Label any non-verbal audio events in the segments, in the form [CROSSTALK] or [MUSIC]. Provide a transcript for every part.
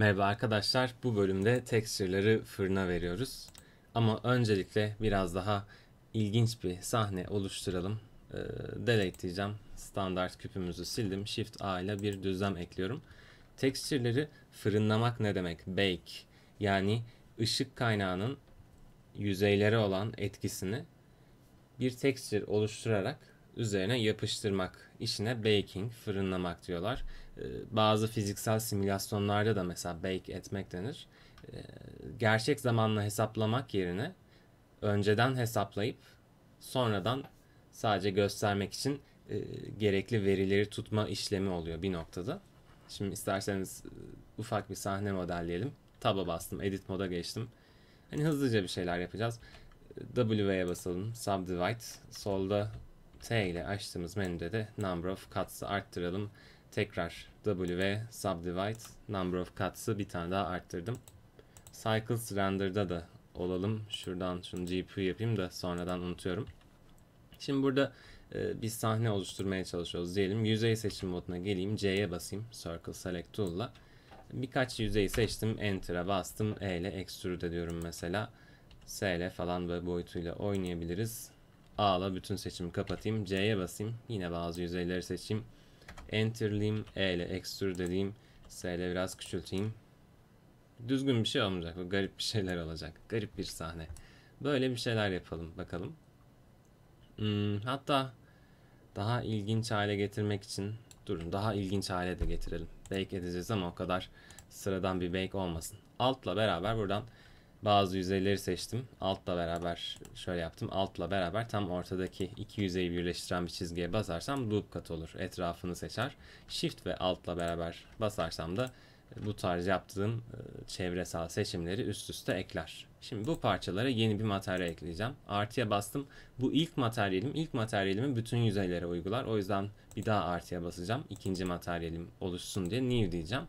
Merhaba arkadaşlar, bu bölümde texture'ları fırına veriyoruz. Ama öncelikle biraz daha ilginç bir sahne oluşturalım. Ee, delete diyeceğim. Standart küpümüzü sildim. Shift A ile bir düzlem ekliyorum. Texture'ları fırınlamak ne demek? Bake. Yani ışık kaynağının yüzeylere olan etkisini bir texture oluşturarak üzerine yapıştırmak. işine baking, fırınlamak diyorlar. Ee, bazı fiziksel simülasyonlarda da mesela bake etmek denir. Ee, gerçek zamanla hesaplamak yerine önceden hesaplayıp sonradan sadece göstermek için e, gerekli verileri tutma işlemi oluyor bir noktada. Şimdi isterseniz e, ufak bir sahne modelleyelim. Tab'a bastım, edit moda geçtim. Hani hızlıca bir şeyler yapacağız. W'ye basalım, subdivide. Solda T ile açtığımız menüde de number of cuts'ı arttıralım. Tekrar W subdivide number of cuts'ı bir tane daha arttırdım. Cycles render'da da olalım. Şuradan şunu GPU yapayım da sonradan unutuyorum. Şimdi burada e, bir sahne oluşturmaya çalışıyoruz diyelim. Yüzey seçim moduna geleyim. C'ye basayım. Circle Select Tool'la. Birkaç yüzeyi seçtim. Enter'a bastım. E ile Extrude diyorum mesela. S ile falan ve boyutuyla oynayabiliriz. A ile bütün seçimi kapatayım. C'ye basayım. Yine bazı yüzeyleri seçeyim. Enter'leyim E ile. Extrude dediğim S ile biraz küçülteyim. Düzgün bir şey olmayacak. Bu garip bir şeyler olacak. Garip bir sahne. Böyle bir şeyler yapalım bakalım. Hmm, hatta daha ilginç hale getirmek için durun daha ilginç hale de getirelim. Bake edeceğiz ama o kadar sıradan bir bake olmasın. Altla beraber buradan bazı yüzeyleri seçtim. Altla beraber şöyle yaptım. Altla beraber tam ortadaki iki yüzeyi birleştiren bir çizgiye basarsam loop cut olur. Etrafını seçer. Shift ve altla beraber basarsam da bu tarz yaptığım e, çevresel seçimleri üst üste ekler. Şimdi bu parçalara yeni bir materyal ekleyeceğim. Artıya bastım. Bu ilk materyalim. ilk materyalimi bütün yüzeylere uygular. O yüzden bir daha artıya basacağım. İkinci materyalim oluşsun diye new diyeceğim.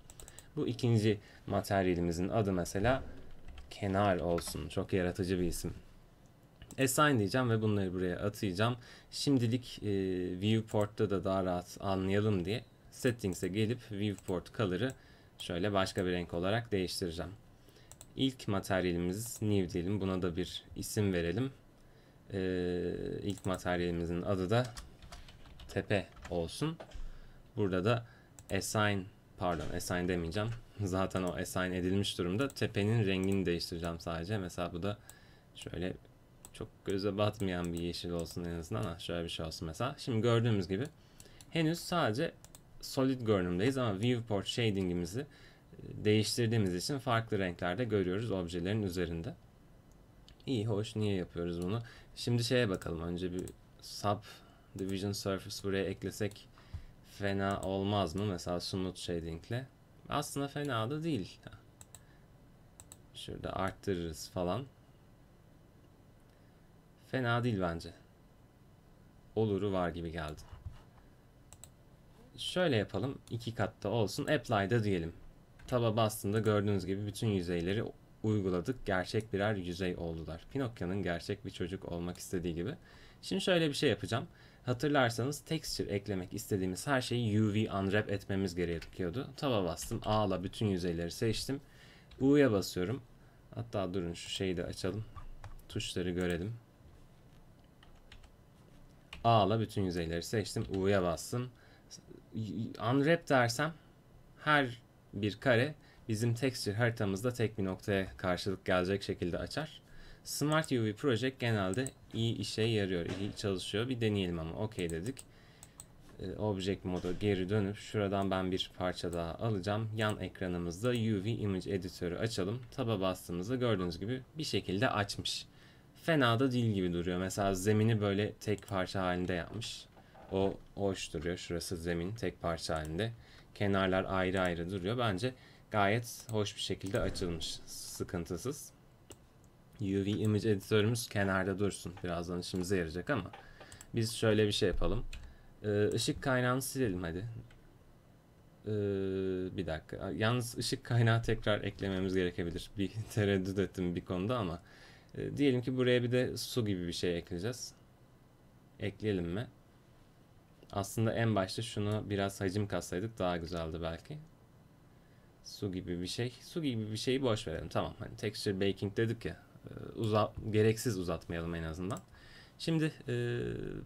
Bu ikinci materyalimizin adı mesela Kenar olsun. Çok yaratıcı bir isim. Assign e, diyeceğim ve bunları buraya atayacağım. Şimdilik e, viewport'ta da daha rahat anlayalım diye settings'e gelip viewport color'ı şöyle başka bir renk olarak değiştireceğim. İlk materyalimiz new diyelim. Buna da bir isim verelim. E, ilk materyalimizin adı da tepe olsun. Burada da assign pardon assign demeyeceğim zaten o assign edilmiş durumda. Tepenin rengini değiştireceğim sadece. Mesela bu da şöyle çok göze batmayan bir yeşil olsun en azından. Ha, şöyle bir şey olsun mesela. Şimdi gördüğümüz gibi henüz sadece solid görünümdeyiz ama viewport shading'imizi e, değiştirdiğimiz için farklı renklerde görüyoruz objelerin üzerinde. İyi hoş niye yapıyoruz bunu? Şimdi şeye bakalım önce bir sub division surface buraya eklesek fena olmaz mı? Mesela smooth shading ile aslında fena da değil. Şurada arttırırız falan. Fena değil bence. Oluru var gibi geldi. Şöyle yapalım. iki katta olsun. Apply'da diyelim. Taba bastığında gördüğünüz gibi bütün yüzeyleri uyguladık. Gerçek birer yüzey oldular. Pinokya'nın gerçek bir çocuk olmak istediği gibi. Şimdi şöyle bir şey yapacağım. Hatırlarsanız texture eklemek istediğimiz her şeyi UV unwrap etmemiz gerekiyordu. Taba bastım. A'la bütün yüzeyleri seçtim. U'ya basıyorum. Hatta durun şu şeyi de açalım. Tuşları görelim. A'la bütün yüzeyleri seçtim. U'ya bastım. Unwrap dersem her bir kare bizim texture haritamızda tek bir noktaya karşılık gelecek şekilde açar. Smart UV Project genelde iyi işe yarıyor, iyi çalışıyor. Bir deneyelim ama okey dedik. Ee, object modu geri dönüp şuradan ben bir parça daha alacağım. Yan ekranımızda UV Image Editör'ü açalım. Taba bastığımızda gördüğünüz gibi bir şekilde açmış. Fena da değil gibi duruyor. Mesela zemini böyle tek parça halinde yapmış. O hoş duruyor. Şurası zemin tek parça halinde. Kenarlar ayrı ayrı duruyor. Bence gayet hoş bir şekilde açılmış. Sıkıntısız. UV image editörümüz kenarda dursun. Birazdan işimize yarayacak ama biz şöyle bir şey yapalım. Ee, ışık kaynağını silelim hadi. Ee, bir dakika. Yalnız ışık kaynağı tekrar eklememiz gerekebilir. Bir [LAUGHS] tereddüt ettim bir konuda ama e, diyelim ki buraya bir de su gibi bir şey ekleyeceğiz. Ekleyelim mi? Aslında en başta şunu biraz hacim katsaydık daha güzeldi belki. Su gibi bir şey. Su gibi bir şeyi boş verelim. Tamam hani texture baking dedik ya. Ee, uza gereksiz uzatmayalım en azından. Şimdi e,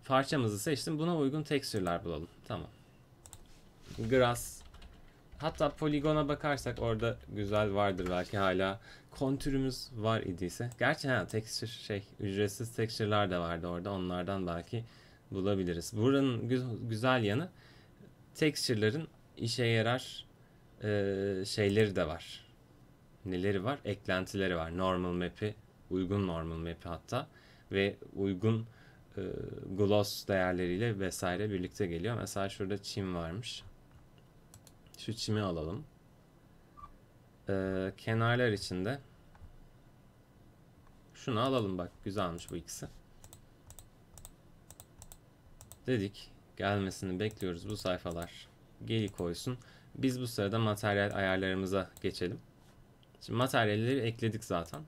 parçamızı seçtim. Buna uygun tekstürler bulalım. Tamam. Grass. Hatta poligona bakarsak orada güzel vardır belki hala. Kontürümüz var idiyse. Gerçi ha tekstür şey ücretsiz tekstürler de vardı orada. Onlardan belki bulabiliriz. Buranın gü güzel yanı tekstürlerin işe yarar e, şeyleri de var. Neleri var? Eklentileri var. Normal map'i uygun normal map'i hatta ve uygun e, gloss değerleriyle vesaire birlikte geliyor. Mesela şurada çim varmış. Şu çimi alalım. E, kenarlar içinde şunu alalım bak güzelmiş bu ikisi. Dedik gelmesini bekliyoruz bu sayfalar. Geri koysun. Biz bu sırada materyal ayarlarımıza geçelim. Şimdi materyalleri ekledik zaten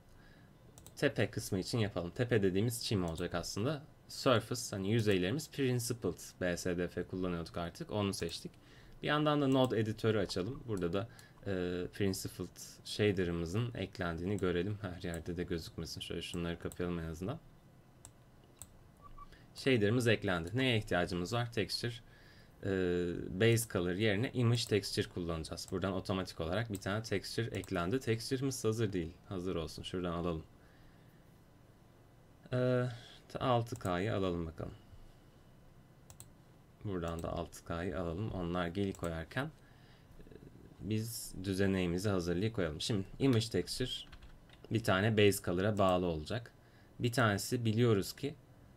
tepe kısmı için yapalım. Tepe dediğimiz çim olacak aslında. Surface hani yüzeylerimiz Principled BSDF kullanıyorduk artık. Onu seçtik. Bir yandan da node editörü açalım. Burada da e, Principled shader'ımızın eklendiğini görelim. Her yerde de gözükmesin. Şöyle şunları kapayalım en azından. Shader'ımız eklendi. Neye ihtiyacımız var? Texture e, base color yerine image texture kullanacağız. Buradan otomatik olarak bir tane texture eklendi. Texture'ımız hazır değil. Hazır olsun. Şuradan alalım. 6K'yı ee, alalım bakalım. Buradan da 6K'yı alalım. Onlar geri koyarken e, biz düzeneğimizi hazırlayıp koyalım. Şimdi image texture bir tane base color'a bağlı olacak. Bir tanesi biliyoruz ki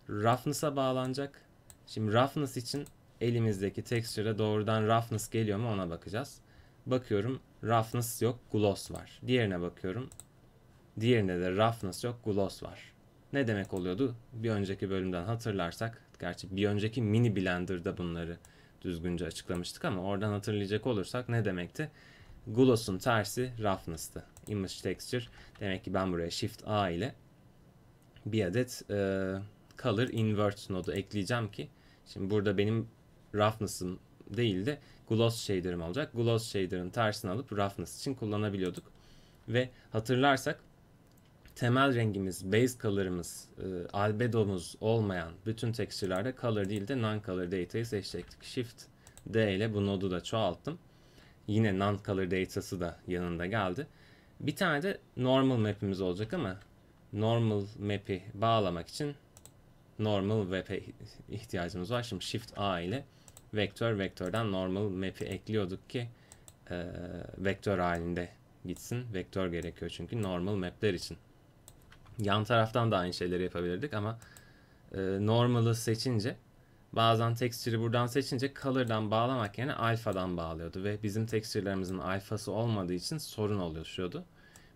roughness'a bağlanacak. Şimdi roughness için elimizdeki texture'a doğrudan roughness geliyor mu ona bakacağız. Bakıyorum roughness yok gloss var. Diğerine bakıyorum. Diğerinde de roughness yok gloss var ne demek oluyordu? Bir önceki bölümden hatırlarsak, gerçi bir önceki mini blender'da bunları düzgünce açıklamıştık ama oradan hatırlayacak olursak ne demekti? Gloss'un tersi roughness'tı. Image texture demek ki ben buraya shift A ile bir adet e, color invert nodu ekleyeceğim ki şimdi burada benim roughness'ım değil de gloss shader'ım olacak. Gloss shader'ın tersini alıp roughness için kullanabiliyorduk. Ve hatırlarsak temel rengimiz, base color'ımız, e, albedomuz olmayan bütün tekstürlerde color değil de non-color data'yı seçecektik. Shift D ile bu nodu da çoğalttım. Yine non-color data'sı da yanında geldi. Bir tane de normal map'imiz olacak ama normal map'i bağlamak için normal web'e ihtiyacımız var. Şimdi Shift A ile vektör vektörden normal map'i ekliyorduk ki e, vektör halinde gitsin. Vektör gerekiyor çünkü normal map'ler için. Yan taraftan da aynı şeyleri yapabilirdik ama e, normal'ı seçince bazen texture'ı buradan seçince color'dan bağlamak yerine alfa'dan bağlıyordu ve bizim texture'larımızın alfası olmadığı için sorun oluşuyordu.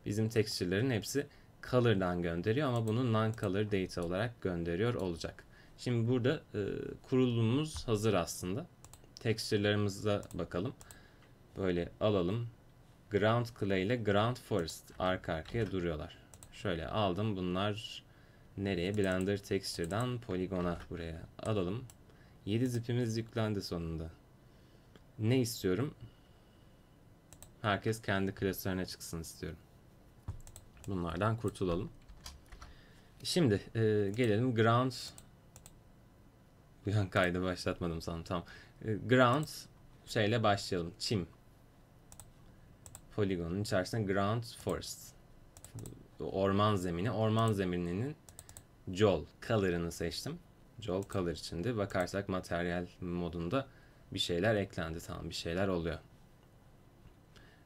Bizim texture'ların hepsi color'dan gönderiyor ama bunu non-color data olarak gönderiyor olacak. Şimdi burada e, kurulumumuz hazır aslında. Texture'larımıza bakalım. Böyle alalım. Ground Clay ile Ground Forest arka arkaya duruyorlar. Şöyle aldım. Bunlar nereye? Blender Texture'dan poligona buraya alalım. 7 zipimiz yüklendi sonunda. Ne istiyorum? Herkes kendi klasörüne çıksın istiyorum. Bunlardan kurtulalım. Şimdi e, gelelim ground. Bu yan kaydı başlatmadım sanırım. Tamam. E, ground şeyle başlayalım. Çim. Poligonun içerisinde ground forest orman zemini. Orman zemininin Jol Color'ını seçtim. Jol Color içinde bakarsak materyal modunda bir şeyler eklendi. Tamam bir şeyler oluyor.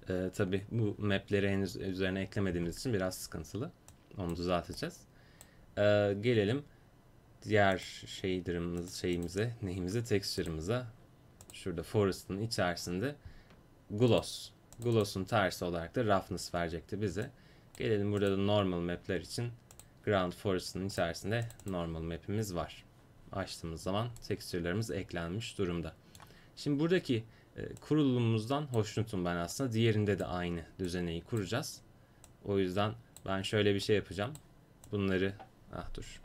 Ee, tabii bu mapleri henüz üzerine eklemediğimiz için biraz sıkıntılı. Onu düzelteceğiz. Ee, gelelim diğer şeydirimiz, şeyimize, neyimize, texture'ımıza. Şurada forest'ın içerisinde gloss. Gloss'un tersi olarak da roughness verecekti bize. Gelelim burada da normal map'ler için. Ground Forest'ın içerisinde normal map'imiz var. Açtığımız zaman tekstürlerimiz eklenmiş durumda. Şimdi buradaki e, kurulumumuzdan hoşnutum ben aslında. Diğerinde de aynı düzeneyi kuracağız. O yüzden ben şöyle bir şey yapacağım. Bunları ah dur.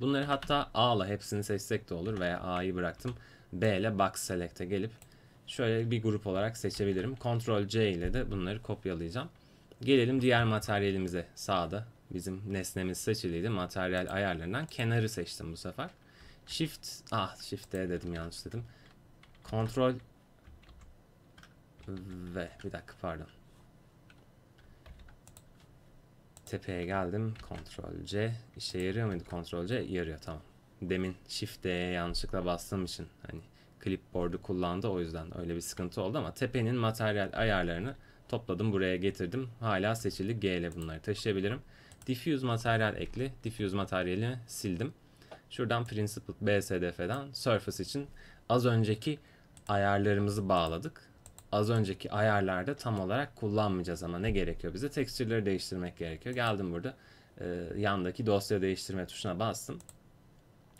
Bunları hatta A ile hepsini seçsek de olur veya A'yı bıraktım. B ile box select'e gelip şöyle bir grup olarak seçebilirim. Ctrl C ile de bunları kopyalayacağım. Gelelim diğer materyalimize sağda. Bizim nesnemiz seçiliydi. Materyal ayarlarından kenarı seçtim bu sefer. Shift, ah Shift D dedim yanlış dedim. Kontrol ve bir dakika pardon. Tepeye geldim. Kontrol C. işe yarıyor muydu Kontrol C? Yarıyor tamam. Demin Shift D'ye yanlışlıkla bastığım için hani clipboard'u kullandı o yüzden öyle bir sıkıntı oldu ama tepenin materyal ayarlarını Topladım buraya getirdim. Hala seçili G ile bunları taşıyabilirim. Diffuse materyal ekli. Diffuse materyali sildim. Şuradan Principle BSDF'den Surface için az önceki ayarlarımızı bağladık. Az önceki ayarlarda tam olarak kullanmayacağız ama ne gerekiyor bize? Tekstürleri değiştirmek gerekiyor. Geldim burada e, yandaki dosya değiştirme tuşuna bastım.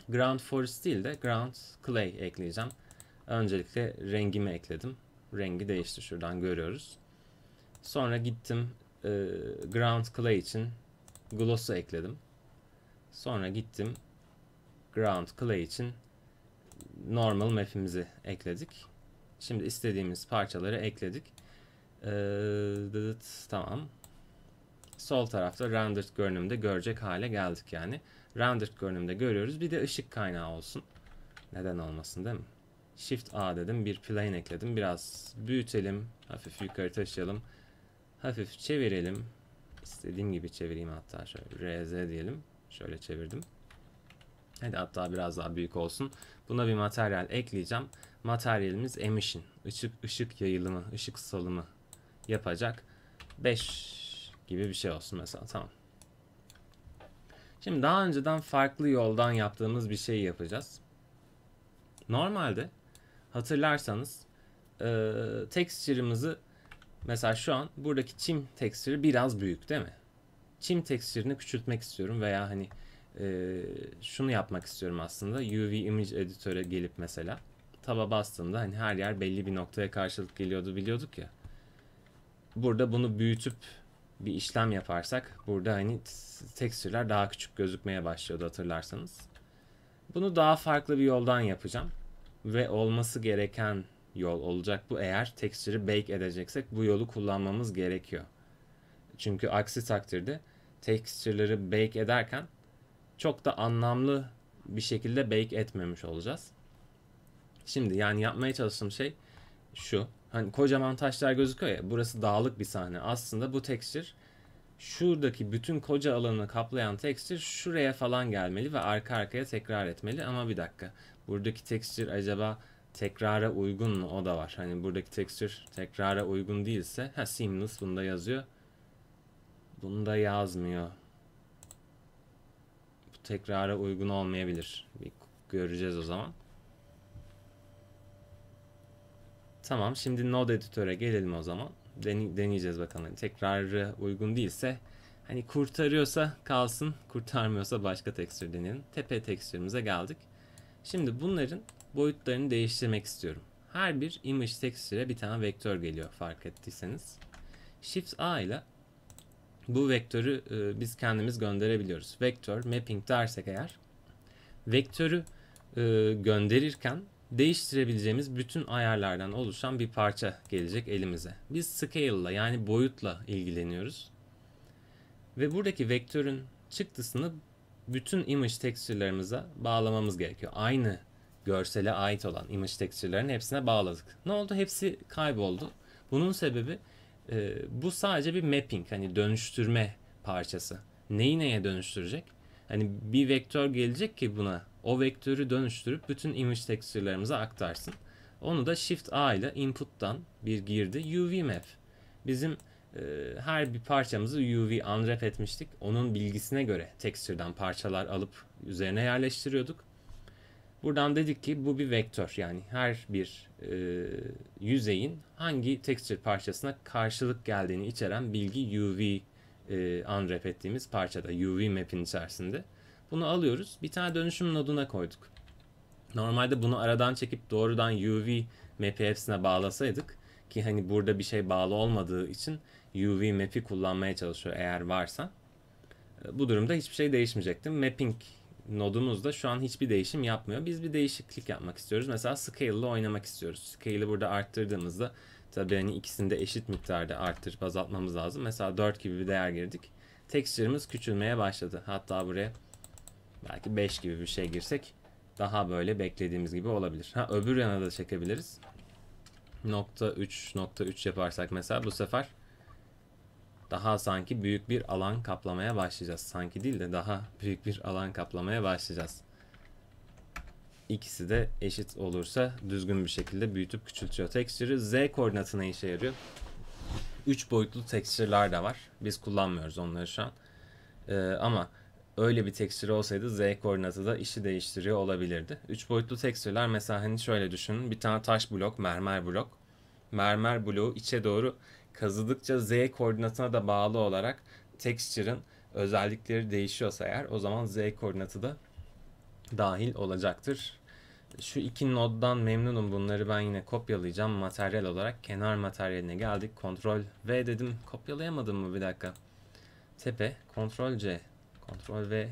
Ground Forest değil de Ground Clay ekleyeceğim. Öncelikle rengimi ekledim. Rengi değişti şuradan görüyoruz. Sonra gittim e, Ground Clay için Gloss'u ekledim. Sonra gittim Ground Clay için normal map'imizi ekledik. Şimdi istediğimiz parçaları ekledik. Ee, tamam. Sol tarafta rendered görünümde görecek hale geldik yani. Rendered görünümde görüyoruz. Bir de ışık kaynağı olsun. Neden olmasın değil mi? Shift A dedim. Bir plane ekledim. Biraz büyütelim. Hafif yukarı taşıyalım. Hafif çevirelim. İstediğim gibi çevireyim hatta şöyle RZ diyelim. Şöyle çevirdim. Hadi hatta biraz daha büyük olsun. Buna bir materyal ekleyeceğim. Materyalimiz emission. Işık, ışık yayılımı, ışık salımı yapacak. 5 gibi bir şey olsun mesela. Tamam. Şimdi daha önceden farklı yoldan yaptığımız bir şey yapacağız. Normalde hatırlarsanız e, texture'ımızı Mesela şu an buradaki çim tekstürü biraz büyük değil mi? Çim tekstürünü küçültmek istiyorum veya hani e, şunu yapmak istiyorum aslında. UV Image Editör'e gelip mesela taba bastığımda hani her yer belli bir noktaya karşılık geliyordu biliyorduk ya. Burada bunu büyütüp bir işlem yaparsak burada hani tekstürler daha küçük gözükmeye başlıyordu hatırlarsanız. Bunu daha farklı bir yoldan yapacağım ve olması gereken yol olacak bu. Eğer tekstürü bake edeceksek bu yolu kullanmamız gerekiyor. Çünkü aksi takdirde tekstürleri bake ederken çok da anlamlı bir şekilde bake etmemiş olacağız. Şimdi yani yapmaya çalıştığım şey şu. Hani kocaman taşlar gözüküyor ya burası dağlık bir sahne. Aslında bu tekstür şuradaki bütün koca alanı kaplayan tekstür şuraya falan gelmeli ve arka arkaya tekrar etmeli. Ama bir dakika buradaki tekstür acaba tekrara uygun mu o da var. Hani buradaki tekstür tekrara uygun değilse ha seamless bunda yazıyor. Bunda yazmıyor. Bu tekrara uygun olmayabilir. Bir göreceğiz o zaman. Tamam şimdi Node editöre gelelim o zaman. Dene deneyeceğiz bakalım. Yani tekrarı uygun değilse hani kurtarıyorsa kalsın, kurtarmıyorsa başka tekstür deneyelim. Tepe tekstürümüze geldik. Şimdi bunların boyutlarını değiştirmek istiyorum. Her bir image texture'e bir tane vektör geliyor fark ettiyseniz. Shift A ile bu vektörü e, biz kendimiz gönderebiliyoruz. Vektör mapping dersek eğer vektörü e, gönderirken değiştirebileceğimiz bütün ayarlardan oluşan bir parça gelecek elimize. Biz ile yani boyutla ilgileniyoruz. Ve buradaki vektörün çıktısını bütün image texture'larımıza bağlamamız gerekiyor. Aynı görsele ait olan image texture'ların hepsine bağladık. Ne oldu? Hepsi kayboldu. Bunun sebebi e, bu sadece bir mapping hani dönüştürme parçası. Neyi neye dönüştürecek? Hani bir vektör gelecek ki buna o vektörü dönüştürüp bütün image texture'larımıza aktarsın. Onu da Shift A ile input'tan bir girdi UV map. Bizim e, her bir parçamızı UV unwrap etmiştik. Onun bilgisine göre texture'dan parçalar alıp üzerine yerleştiriyorduk. Buradan dedik ki bu bir vektör yani her bir e, yüzeyin hangi texture parçasına karşılık geldiğini içeren bilgi UV e, unwrap ettiğimiz parçada UV map'in içerisinde. Bunu alıyoruz bir tane dönüşüm noduna koyduk. Normalde bunu aradan çekip doğrudan UV map'i hepsine bağlasaydık ki hani burada bir şey bağlı olmadığı için UV map'i kullanmaya çalışıyor eğer varsa. E, bu durumda hiçbir şey değişmeyecekti. Mapping Nodumuzda şu an hiçbir değişim yapmıyor. Biz bir değişiklik yapmak istiyoruz. Mesela scale ile oynamak istiyoruz. Scale'i burada arttırdığımızda tabii hani ikisini de eşit miktarda arttırıp azaltmamız lazım. Mesela 4 gibi bir değer girdik. Texture'ımız küçülmeye başladı. Hatta buraya belki 5 gibi bir şey girsek daha böyle beklediğimiz gibi olabilir. Ha öbür yana da çekebiliriz. Nokta 3, nokta 3 yaparsak mesela bu sefer daha sanki büyük bir alan kaplamaya başlayacağız. Sanki değil de daha büyük bir alan kaplamaya başlayacağız. İkisi de eşit olursa düzgün bir şekilde büyütüp küçültüyor. Texture'ı Z koordinatına işe yarıyor. 3 boyutlu texture'lar da var. Biz kullanmıyoruz onları şu an. Ee, ama öyle bir tekstürü olsaydı Z koordinatı da işi değiştiriyor olabilirdi. Üç boyutlu tekstürler mesela hani şöyle düşünün. Bir tane taş blok, mermer blok. Mermer bloğu içe doğru kazıdıkça z koordinatına da bağlı olarak texture'ın özellikleri değişiyorsa eğer o zaman z koordinatı da dahil olacaktır. Şu iki noddan memnunum. Bunları ben yine kopyalayacağım. Materyal olarak kenar materyaline geldik. Ctrl V dedim. Kopyalayamadım mı? Bir dakika. Tepe. Ctrl C. Ctrl V.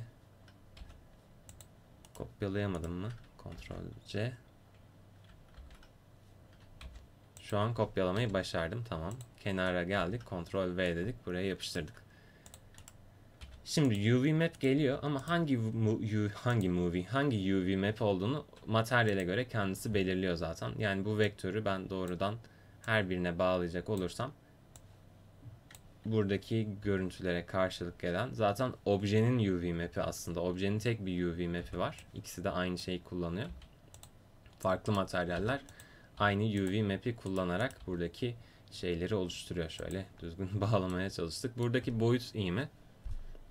Kopyalayamadım mı? Ctrl C. Şu an kopyalamayı başardım. Tamam. Kenara geldik. Ctrl V dedik. Buraya yapıştırdık. Şimdi UV map geliyor ama hangi hangi movie, hangi UV map olduğunu materyale göre kendisi belirliyor zaten. Yani bu vektörü ben doğrudan her birine bağlayacak olursam buradaki görüntülere karşılık gelen zaten objenin UV map'i aslında. Objenin tek bir UV map'i var. İkisi de aynı şeyi kullanıyor. Farklı materyaller aynı UV map'i kullanarak buradaki şeyleri oluşturuyor şöyle. Düzgün [LAUGHS] bağlamaya çalıştık. Buradaki boyut iyi mi?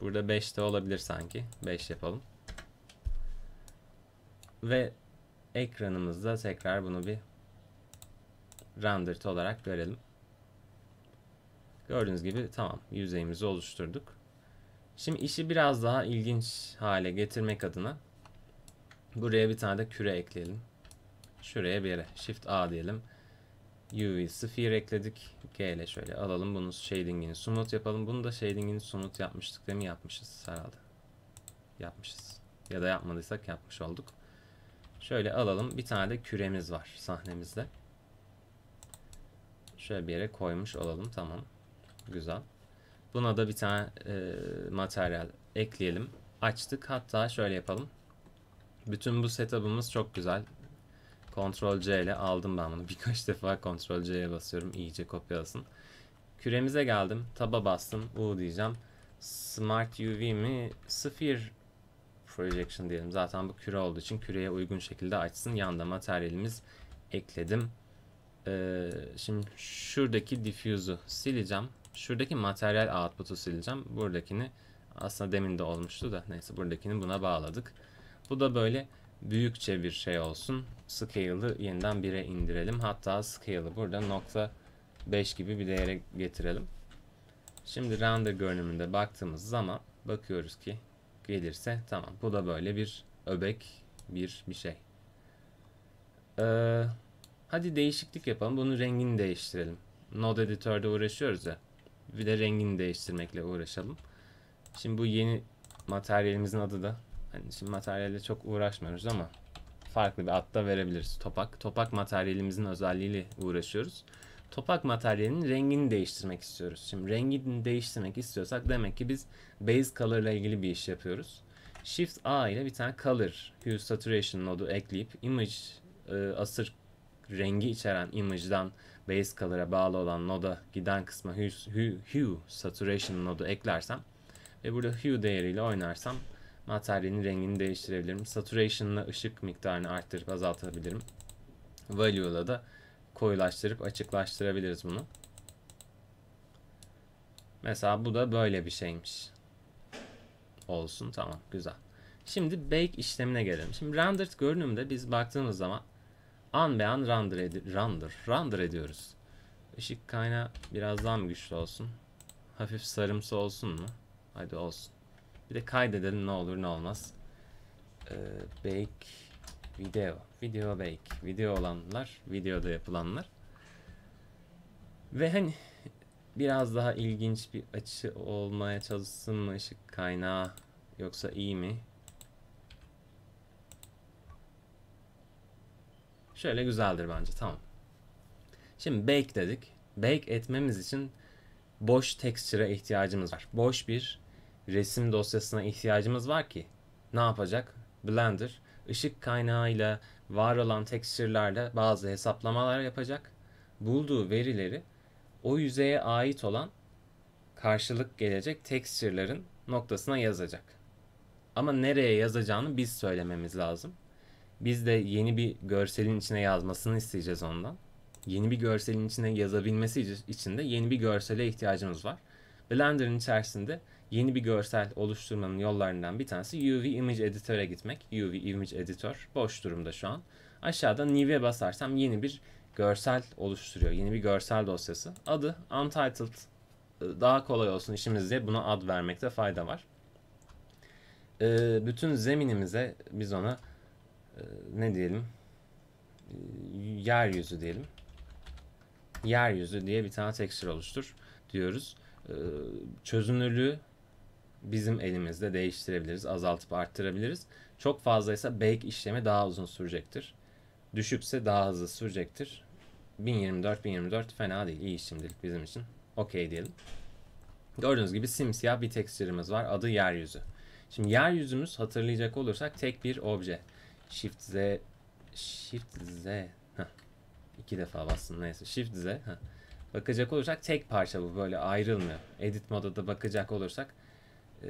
Burada de olabilir sanki. 5 yapalım. Ve ekranımızda tekrar bunu bir rendered olarak verelim. Gördüğünüz gibi tamam yüzeyimizi oluşturduk. Şimdi işi biraz daha ilginç hale getirmek adına buraya bir tane de küre ekleyelim. Şuraya bir yere shift A diyelim. UV 0 ekledik. G ile şöyle alalım bunun shadingini smooth yapalım. Bunu da shadingini smooth yapmıştık değil mi? Yapmışız herhalde. Yapmışız. Ya da yapmadıysak yapmış olduk. Şöyle alalım. Bir tane de küremiz var sahnemizde. Şöyle bir yere koymuş olalım. Tamam. Güzel. Buna da bir tane e, materyal ekleyelim. Açtık. Hatta şöyle yapalım. Bütün bu setup'ımız çok güzel. Ctrl C ile aldım ben bunu. [LAUGHS] Birkaç defa Ctrl C'ye basıyorum iyice kopyalasın. Küremize geldim. Taba bastım. U diyeceğim. Smart UV mi? Sphere Projection diyelim. Zaten bu küre olduğu için küreye uygun şekilde açsın. Yanda materyalimiz ekledim. Ee, şimdi şuradaki diffuse'u sileceğim. Şuradaki materyal output'u sileceğim. Buradakini aslında demin de olmuştu da neyse buradakini buna bağladık. Bu da böyle büyükçe bir şey olsun. Scale'ı yeniden 1'e indirelim. Hatta scale'ı burada nokta 5 gibi bir değere getirelim. Şimdi render görünümünde baktığımız zaman bakıyoruz ki gelirse tamam. Bu da böyle bir öbek bir bir şey. Ee, hadi değişiklik yapalım. Bunun rengini değiştirelim. Node Editor'da uğraşıyoruz ya. Bir de rengini değiştirmekle uğraşalım. Şimdi bu yeni materyalimizin adı da yani şimdi materyale çok uğraşmıyoruz ama farklı bir adla verebiliriz. Topak. Topak materyalimizin özelliğiyle uğraşıyoruz. Topak materyalinin rengini değiştirmek istiyoruz. Şimdi rengini değiştirmek istiyorsak demek ki biz base color ile ilgili bir iş yapıyoruz. Shift A ile bir tane color hue saturation nodu ekleyip image e, asır rengi içeren image'dan base color'a bağlı olan noda giden kısma hue, hue, hue saturation nodu eklersem ve burada hue değeriyle oynarsam Materyalin rengini değiştirebilirim. Saturation'la ışık miktarını arttırıp azaltabilirim. Value'la da koyulaştırıp açıklaştırabiliriz bunu. Mesela bu da böyle bir şeymiş. Olsun tamam güzel. Şimdi bake işlemine gelelim. Şimdi rendered görünümde biz baktığımız zaman an be an render, edi render, render ediyoruz. Işık kaynağı biraz daha mı güçlü olsun? Hafif sarımsı olsun mu? Hadi olsun. Bir de kaydedelim ne olur ne olmaz. Ee, bake video. Video bake. Video olanlar. Videoda yapılanlar. Ve hani biraz daha ilginç bir açı olmaya çalışsın mı ışık kaynağı yoksa iyi mi? Şöyle güzeldir bence tamam. Şimdi bake dedik. Bake etmemiz için boş texture'a ihtiyacımız var. Boş bir resim dosyasına ihtiyacımız var ki. Ne yapacak? Blender ışık kaynağıyla var olan tekstürlerle bazı hesaplamalar yapacak. Bulduğu verileri o yüzeye ait olan karşılık gelecek tekstürlerin noktasına yazacak. Ama nereye yazacağını biz söylememiz lazım. Biz de yeni bir görselin içine yazmasını isteyeceğiz ondan. Yeni bir görselin içine yazabilmesi için de yeni bir görsele ihtiyacımız var. Blender'ın içerisinde yeni bir görsel oluşturmanın yollarından bir tanesi UV Image Editor'e gitmek. UV Image Editor boş durumda şu an. Aşağıda New'e basarsam yeni bir görsel oluşturuyor. Yeni bir görsel dosyası. Adı Untitled. Ee, daha kolay olsun işimiz diye buna ad vermekte fayda var. Ee, bütün zeminimize biz ona e, ne diyelim e, yeryüzü diyelim. Yeryüzü diye bir tane tekstür oluştur diyoruz. Ee, çözünürlüğü bizim elimizde değiştirebiliriz, azaltıp arttırabiliriz. Çok fazlaysa bake işlemi daha uzun sürecektir. Düşükse daha hızlı sürecektir. 1024 1024 fena değil. iyi şimdilik bizim için. Okey diyelim. Gördüğünüz gibi simsiyah bir tekstürümüz var. Adı yeryüzü. Şimdi yeryüzümüz hatırlayacak olursak tek bir obje. Shift Z Shift Z Heh. iki defa bastım neyse. Shift Z Heh. Bakacak olursak tek parça bu böyle ayrılmıyor. Edit moda da bakacak olursak e,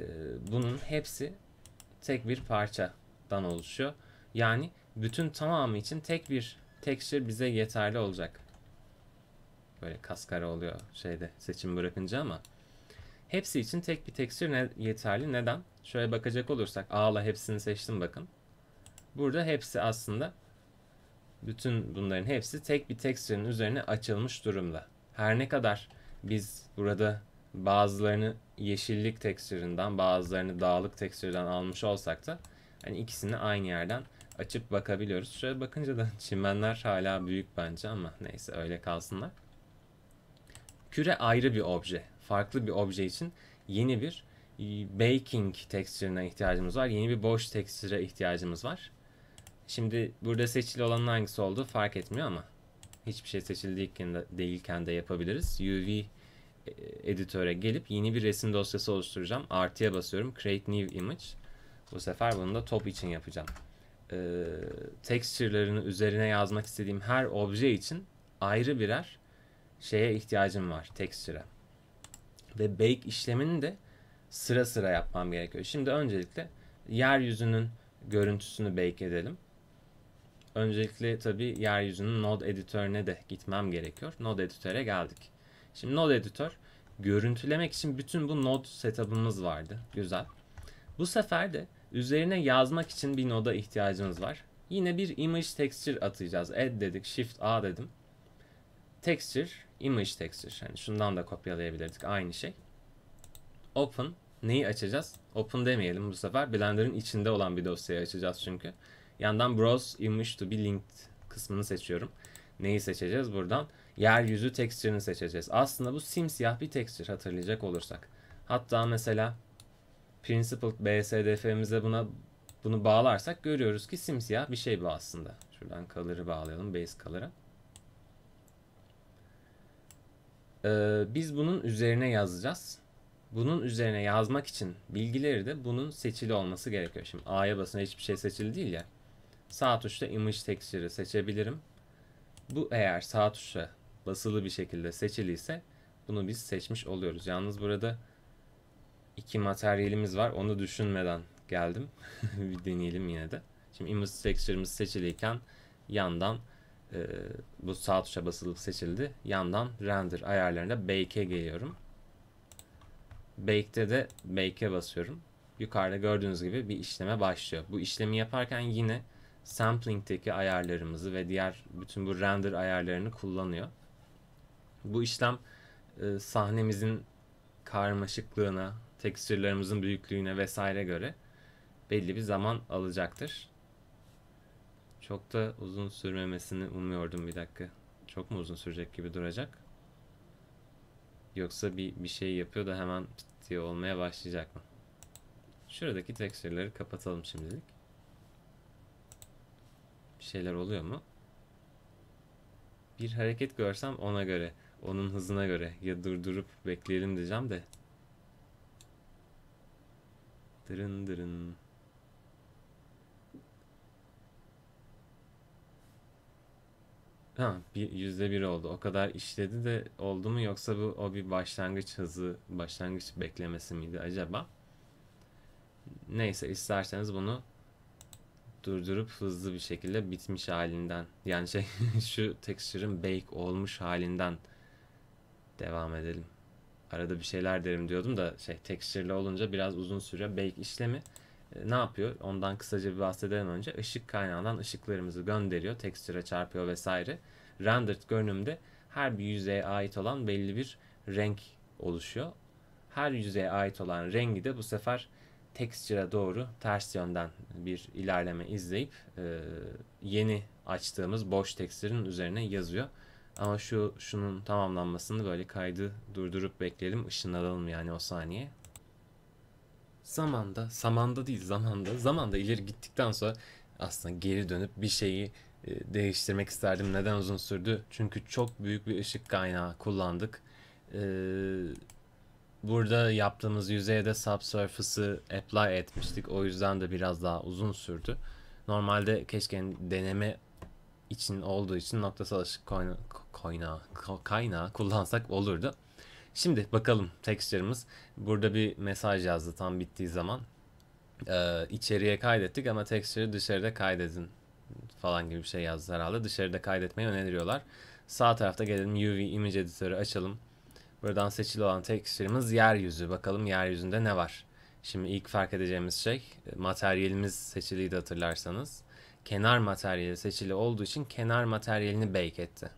bunun hepsi tek bir parçadan oluşuyor. Yani bütün tamamı için tek bir texture bize yeterli olacak. Böyle kaskara oluyor şeyde seçim bırakınca ama. Hepsi için tek bir tekstür ne, yeterli. Neden? Şöyle bakacak olursak A'la hepsini seçtim bakın. Burada hepsi aslında bütün bunların hepsi tek bir tekstürün üzerine açılmış durumda. Her ne kadar biz burada bazılarını yeşillik tekstüründen bazılarını dağlık tekstürden almış olsak da hani ikisini aynı yerden açıp bakabiliyoruz. Şöyle bakınca da [LAUGHS] çimenler hala büyük bence ama neyse öyle kalsınlar. Küre ayrı bir obje. Farklı bir obje için yeni bir e, baking tekstürüne ihtiyacımız var. Yeni bir boş tekstüre ihtiyacımız var. Şimdi burada seçili olanın hangisi olduğu fark etmiyor ama hiçbir şey seçildiğinde değilken de, değilken de yapabiliriz. UV e, editöre gelip yeni bir resim dosyası oluşturacağım. Artıya basıyorum. Create New Image. Bu sefer bunu da top için yapacağım. Ee, texture'larını üzerine yazmak istediğim her obje için ayrı birer şeye ihtiyacım var. Texture'a. Ve bake işlemini de sıra sıra yapmam gerekiyor. Şimdi öncelikle yeryüzünün görüntüsünü bake edelim. Öncelikle tabii yeryüzünün node editörüne de gitmem gerekiyor. Node editöre geldik. Şimdi node Editor görüntülemek için bütün bu node setup'ımız vardı. Güzel. Bu sefer de üzerine yazmak için bir noda ihtiyacımız var. Yine bir image texture atayacağız. Add dedik, shift A dedim. Texture, image texture. Yani şundan da kopyalayabilirdik aynı şey. Open neyi açacağız? Open demeyelim bu sefer. Blender'ın içinde olan bir dosyayı açacağız çünkü. Yandan browse image to be linked kısmını seçiyorum. Neyi seçeceğiz buradan? yeryüzü tekstürünü seçeceğiz. Aslında bu simsiyah bir tekstür hatırlayacak olursak. Hatta mesela principled bsdf'mize buna bunu bağlarsak görüyoruz ki simsiyah bir şey bu aslında. Şuradan color'ı bağlayalım base color'a. Ee, biz bunun üzerine yazacağız. Bunun üzerine yazmak için bilgileri de bunun seçili olması gerekiyor. Şimdi A'ya basınca hiçbir şey seçili değil ya. Sağ tuşla image texture'ı seçebilirim. Bu eğer sağ tuşla basılı bir şekilde seçiliyse bunu biz seçmiş oluyoruz. Yalnız burada iki materyalimiz var. Onu düşünmeden geldim. [LAUGHS] bir deneyelim yine de. Şimdi image texture'ımız seçiliyken yandan e, bu sağ tuşa basılı seçildi. Yandan render ayarlarında bake'e geliyorum. Bake'de de bake'e basıyorum. Yukarıda gördüğünüz gibi bir işleme başlıyor. Bu işlemi yaparken yine sampling'teki ayarlarımızı ve diğer bütün bu render ayarlarını kullanıyor. Bu işlem e, sahnemizin karmaşıklığına, tekstürlerimizin büyüklüğüne vesaire göre belli bir zaman alacaktır. Çok da uzun sürmemesini umuyordum bir dakika. Çok mu uzun sürecek gibi duracak? Yoksa bir, bir şey yapıyor da hemen pıt diye olmaya başlayacak mı? Şuradaki tekstürleri kapatalım şimdilik. Bir şeyler oluyor mu? Bir hareket görsem ona göre onun hızına göre ya durdurup bekleyelim diyeceğim de. Dırın dırın. Ha, bir, yüzde bir oldu. O kadar işledi de oldu mu yoksa bu o bir başlangıç hızı, başlangıç beklemesi miydi acaba? Neyse isterseniz bunu durdurup hızlı bir şekilde bitmiş halinden yani şey [LAUGHS] şu texture'ın bake olmuş halinden Devam edelim. Arada bir şeyler derim diyordum da şey tekstürlü olunca biraz uzun süre Bake işlemi e, ne yapıyor? Ondan kısaca bir bahsedelim önce. Işık kaynağından ışıklarımızı gönderiyor. Tekstüre çarpıyor vesaire. Rendered görünümde her bir yüzeye ait olan belli bir renk oluşuyor. Her yüzeye ait olan rengi de bu sefer tekstüre doğru ters yönden bir ilerleme izleyip e, yeni açtığımız boş tekstürün üzerine yazıyor. Ama şu şunun tamamlanmasını böyle kaydı durdurup bekleyelim. Işınlanalım yani o saniye. Zamanda, zamanda değil zamanda, zamanda ileri gittikten sonra aslında geri dönüp bir şeyi e, değiştirmek isterdim. Neden uzun sürdü? Çünkü çok büyük bir ışık kaynağı kullandık. E, burada yaptığımız yüzeye de subsurface'ı apply etmiştik. O yüzden de biraz daha uzun sürdü. Normalde keşke deneme için olduğu için noktasal ışık kaynağı, kaynağı kullansak olurdu. Şimdi bakalım texture'ımız. Burada bir mesaj yazdı tam bittiği zaman. Ee, içeriye kaydettik ama texture'ı dışarıda kaydedin falan gibi bir şey yazdı herhalde. Dışarıda kaydetmeyi öneriyorlar. Sağ tarafta gelelim UV image editörü açalım. Buradan seçili olan texture'ımız yeryüzü. Bakalım yeryüzünde ne var? Şimdi ilk fark edeceğimiz şey e, materyalimiz seçiliydi hatırlarsanız. Kenar materyali seçili olduğu için kenar materyalini bake etti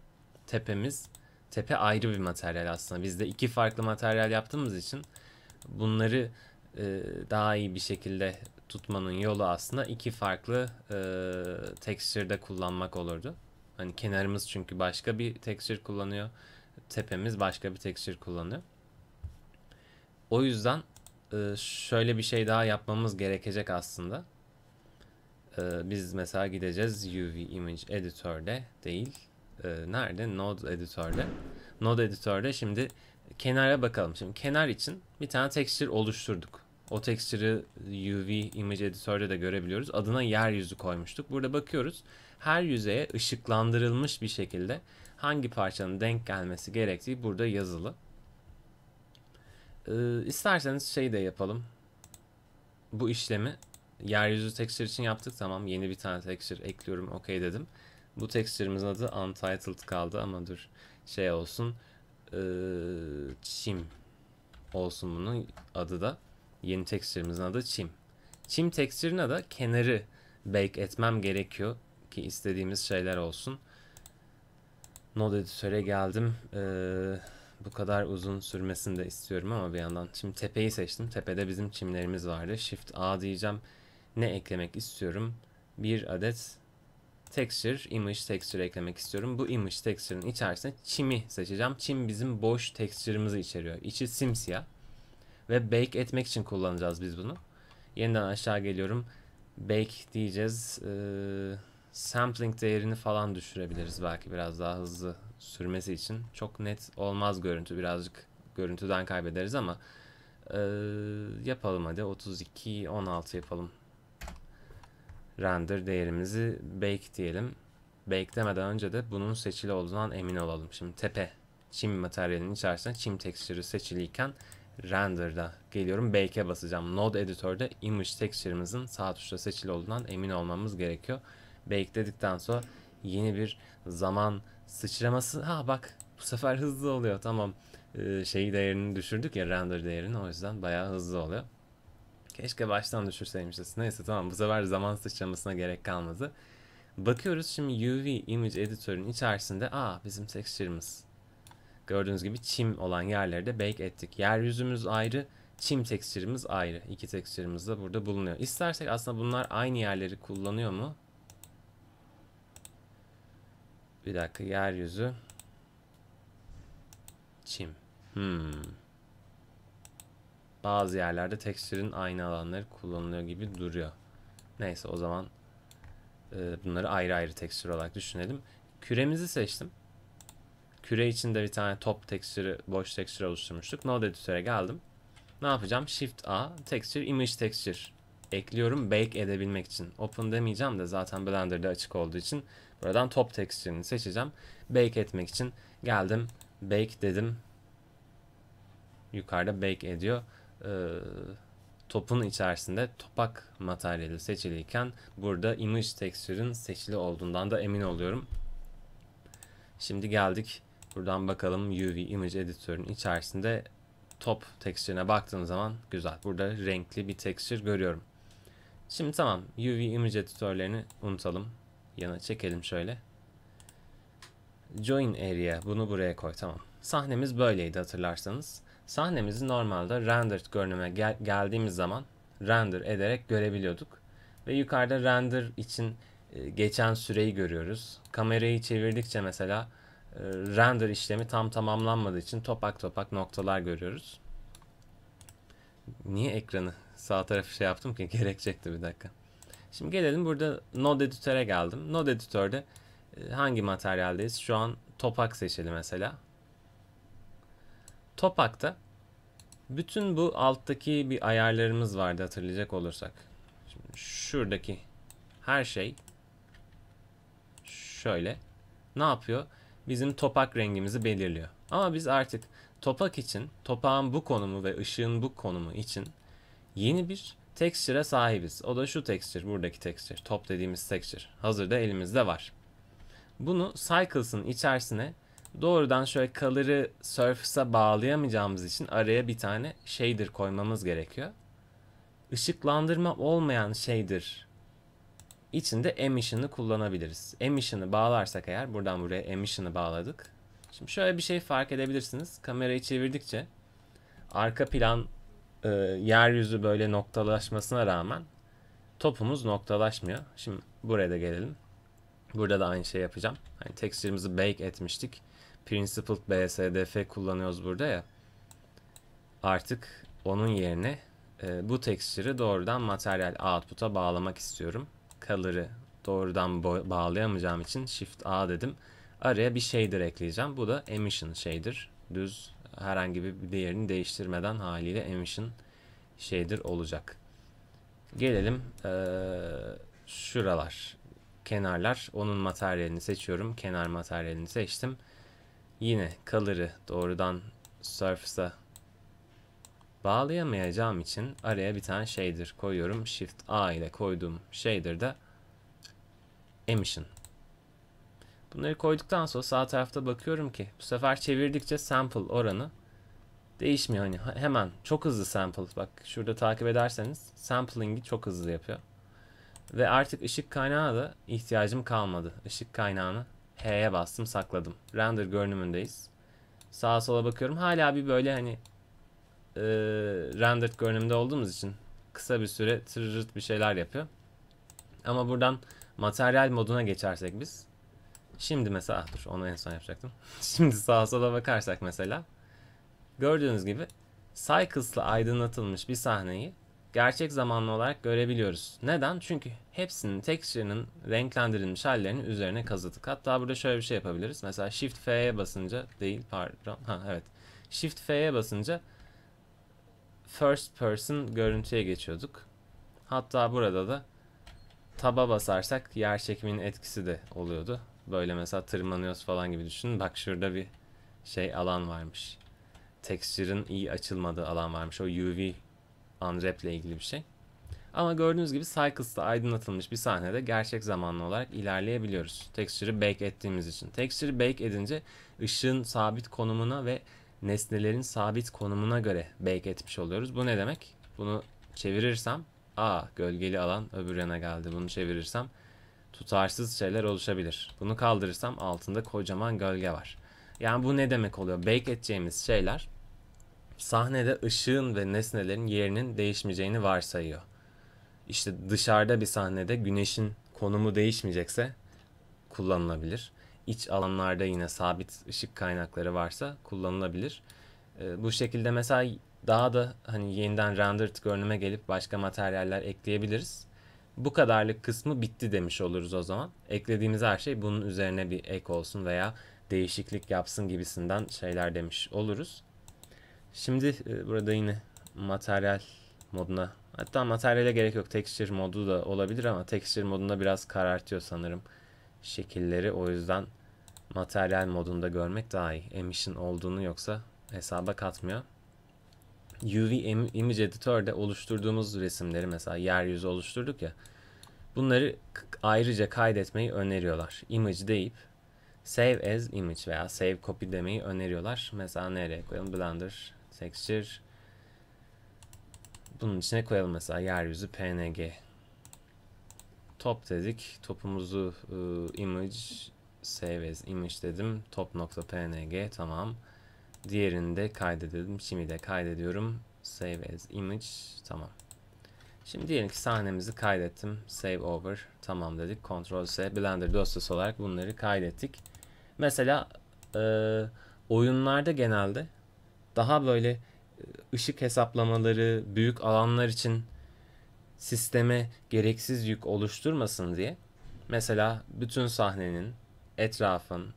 tepemiz. Tepe ayrı bir materyal aslında. Biz de iki farklı materyal yaptığımız için bunları e, daha iyi bir şekilde tutmanın yolu aslında iki farklı e, texture'da kullanmak olurdu. Hani kenarımız çünkü başka bir tekstür kullanıyor. Tepemiz başka bir tekstür kullanıyor. O yüzden e, şöyle bir şey daha yapmamız gerekecek aslında. E, biz mesela gideceğiz UV Image Editor'de değil e, nerede? Node editörde. Node editörde şimdi kenara bakalım. Şimdi kenar için bir tane texture oluşturduk. O texture'ı UV image editörde de görebiliyoruz. Adına yeryüzü koymuştuk. Burada bakıyoruz. Her yüzeye ışıklandırılmış bir şekilde hangi parçanın denk gelmesi gerektiği burada yazılı. Ee, isterseniz şey de yapalım. Bu işlemi yeryüzü texture için yaptık. Tamam yeni bir tane texture ekliyorum okey dedim. Bu texture'ımızın adı Untitled kaldı ama dur şey olsun. Ee, olsun bunun adı da. Yeni texture'ımızın adı çim. Çim texture'ına da kenarı bake etmem gerekiyor ki istediğimiz şeyler olsun. Node editöre geldim. Ee, bu kadar uzun sürmesini de istiyorum ama bir yandan. Şimdi tepeyi seçtim. Tepede bizim çimlerimiz vardı. Shift A diyeceğim. Ne eklemek istiyorum? Bir adet texture, image texture eklemek istiyorum. Bu image texture'ın içerisinde çimi seçeceğim. Çim bizim boş texture'ımızı içeriyor. İçi simsiyah. Ve bake etmek için kullanacağız biz bunu. Yeniden aşağı geliyorum. Bake diyeceğiz. Ee, sampling değerini falan düşürebiliriz belki biraz daha hızlı sürmesi için. Çok net olmaz görüntü. Birazcık görüntüden kaybederiz ama e, yapalım hadi. 32, 16 yapalım render değerimizi bake diyelim. Bake demeden önce de bunun seçili olduğundan emin olalım. Şimdi tepe çim materyalinin içerisinde çim texture'ı seçiliyken render'da geliyorum bake'e basacağım. Node editörde image texture'ımızın sağ tuşla seçili olduğundan emin olmamız gerekiyor. Bake dedikten sonra yeni bir zaman sıçraması. Ha bak bu sefer hızlı oluyor tamam. Ee, şey değerini düşürdük ya render değerini o yüzden bayağı hızlı oluyor. Keşke baştan düşürseymişiz. Neyse tamam bu sefer zaman sıçramasına gerek kalmadı. Bakıyoruz şimdi UV Image Editor'ın içerisinde aa bizim texture'ımız. Gördüğünüz gibi çim olan yerleri de bake ettik. Yeryüzümüz ayrı, çim texture'ımız ayrı. İki texture'ımız da burada bulunuyor. İstersek aslında bunlar aynı yerleri kullanıyor mu? Bir dakika yeryüzü. Çim. Hmm. Bazı yerlerde tekstürün aynı alanları kullanılıyor gibi duruyor. Neyse o zaman e, bunları ayrı ayrı tekstür olarak düşünelim. Küremizi seçtim. Küre içinde bir tane top tekstürü, boş tekstür oluşturmuştuk. Node editöre geldim. Ne yapacağım? Shift A, texture, image texture ekliyorum bake edebilmek için. Open demeyeceğim de zaten Blender'da açık olduğu için buradan top texture'ını seçeceğim. Bake etmek için geldim. Bake dedim. Yukarıda bake ediyor e, topun içerisinde topak materyali seçiliyken burada image tekstürün seçili olduğundan da emin oluyorum. Şimdi geldik buradan bakalım UV image editörün içerisinde top tekstürüne baktığım zaman güzel. Burada renkli bir tekstür görüyorum. Şimdi tamam UV image editörlerini unutalım. Yana çekelim şöyle. Join area bunu buraya koy tamam. Sahnemiz böyleydi hatırlarsanız. Sahnemizi normalde rendered görünüme gel geldiğimiz zaman render ederek görebiliyorduk. Ve yukarıda render için e, geçen süreyi görüyoruz. Kamerayı çevirdikçe mesela e, render işlemi tam tamamlanmadığı için topak topak noktalar görüyoruz. Niye ekranı sağ tarafı şey yaptım ki [LAUGHS] gerekecekti bir dakika. Şimdi gelelim burada Node Editor'e geldim. Node Editor'de e, hangi materyaldeyiz? Şu an topak seçili mesela. Topak'ta bütün bu alttaki bir ayarlarımız vardı hatırlayacak olursak. Şimdi şuradaki her şey şöyle ne yapıyor? Bizim topak rengimizi belirliyor. Ama biz artık topak için, topağın bu konumu ve ışığın bu konumu için yeni bir texture'e sahibiz. O da şu texture, buradaki texture, top dediğimiz texture. Hazırda elimizde var. Bunu Cycles'ın içerisine doğrudan şöyle color'ı surface'a bağlayamayacağımız için araya bir tane shader koymamız gerekiyor. Işıklandırma olmayan shader içinde emission'ı kullanabiliriz. Emission'ı bağlarsak eğer buradan buraya emission'ı bağladık. Şimdi şöyle bir şey fark edebilirsiniz. Kamerayı çevirdikçe arka plan e, yeryüzü böyle noktalaşmasına rağmen topumuz noktalaşmıyor. Şimdi buraya da gelelim. Burada da aynı şey yapacağım. Hani texture'ımızı bake etmiştik. Principled BSDF kullanıyoruz burada ya. Artık onun yerine e, bu tekstürü doğrudan materyal output'a bağlamak istiyorum. Color'ı doğrudan bağlayamayacağım için Shift A dedim. Araya bir shader ekleyeceğim. Bu da emission shader. Düz herhangi bir değerini değiştirmeden haliyle emission shader olacak. Gelelim e, şuralar. Kenarlar. Onun materyalini seçiyorum. Kenar materyalini seçtim yine color'ı doğrudan surface'a bağlayamayacağım için araya bir tane shader koyuyorum. Shift A ile koyduğum shader'da emission. Bunları koyduktan sonra sağ tarafta bakıyorum ki bu sefer çevirdikçe sample oranı değişmiyor. Hani hemen çok hızlı sample. Bak şurada takip ederseniz sampling'i çok hızlı yapıyor. Ve artık ışık kaynağı da ihtiyacım kalmadı. Işık kaynağını H'ye bastım sakladım. Render görünümündeyiz. Sağa sola bakıyorum. Hala bir böyle hani e, rendered görünümde olduğumuz için kısa bir süre tırırt bir şeyler yapıyor. Ama buradan materyal moduna geçersek biz. Şimdi mesela dur onu en son yapacaktım. [LAUGHS] Şimdi sağa sola bakarsak mesela. Gördüğünüz gibi Cycles'la aydınlatılmış bir sahneyi gerçek zamanlı olarak görebiliyoruz. Neden? Çünkü hepsinin texture'ının renklendirilmiş hallerinin üzerine kazıdık. Hatta burada şöyle bir şey yapabiliriz. Mesela Shift F'ye basınca değil pardon. Ha evet. Shift F'ye basınca first person görüntüye geçiyorduk. Hatta burada da taba basarsak yer çekiminin etkisi de oluyordu. Böyle mesela tırmanıyoruz falan gibi düşünün. Bak şurada bir şey alan varmış. Texture'ın iyi açılmadığı alan varmış. O UV Unwrap ile ilgili bir şey. Ama gördüğünüz gibi Cycles'ta aydınlatılmış bir sahnede gerçek zamanlı olarak ilerleyebiliyoruz. Texture'ı bake ettiğimiz için. Texture'ı bake edince ışığın sabit konumuna ve nesnelerin sabit konumuna göre bake etmiş oluyoruz. Bu ne demek? Bunu çevirirsem A gölgeli alan öbür yana geldi. Bunu çevirirsem tutarsız şeyler oluşabilir. Bunu kaldırırsam altında kocaman gölge var. Yani bu ne demek oluyor? Bake edeceğimiz şeyler sahnede ışığın ve nesnelerin yerinin değişmeyeceğini varsayıyor. İşte dışarıda bir sahnede güneşin konumu değişmeyecekse kullanılabilir. İç alanlarda yine sabit ışık kaynakları varsa kullanılabilir. Ee, bu şekilde mesela daha da hani yeniden rendered görünüme gelip başka materyaller ekleyebiliriz. Bu kadarlık kısmı bitti demiş oluruz o zaman. Eklediğimiz her şey bunun üzerine bir ek olsun veya değişiklik yapsın gibisinden şeyler demiş oluruz. Şimdi e, burada yine materyal moduna hatta materyale gerek yok texture modu da olabilir ama texture modunda biraz karartıyor sanırım şekilleri o yüzden materyal modunda görmek daha iyi emission olduğunu yoksa hesaba katmıyor. UV Image Editor'da oluşturduğumuz resimleri mesela yeryüzü oluşturduk ya bunları ayrıca kaydetmeyi öneriyorlar. Image deyip Save as image veya save copy demeyi öneriyorlar. Mesela nereye koyalım? Blender Texture. Bunun içine koyalım mesela yeryüzü PNG. Top dedik. Topumuzu e, image save as image dedim. Top.png tamam. Diğerini de kaydedelim. Şimdi de kaydediyorum. Save as image tamam. Şimdi diyelim ki sahnemizi kaydettim. Save over. Tamam dedik. Ctrl S. Blender dosyası olarak bunları kaydettik. Mesela e, oyunlarda genelde daha böyle e, ışık hesaplamaları büyük alanlar için sisteme gereksiz yük oluşturmasın diye mesela bütün sahnenin etrafın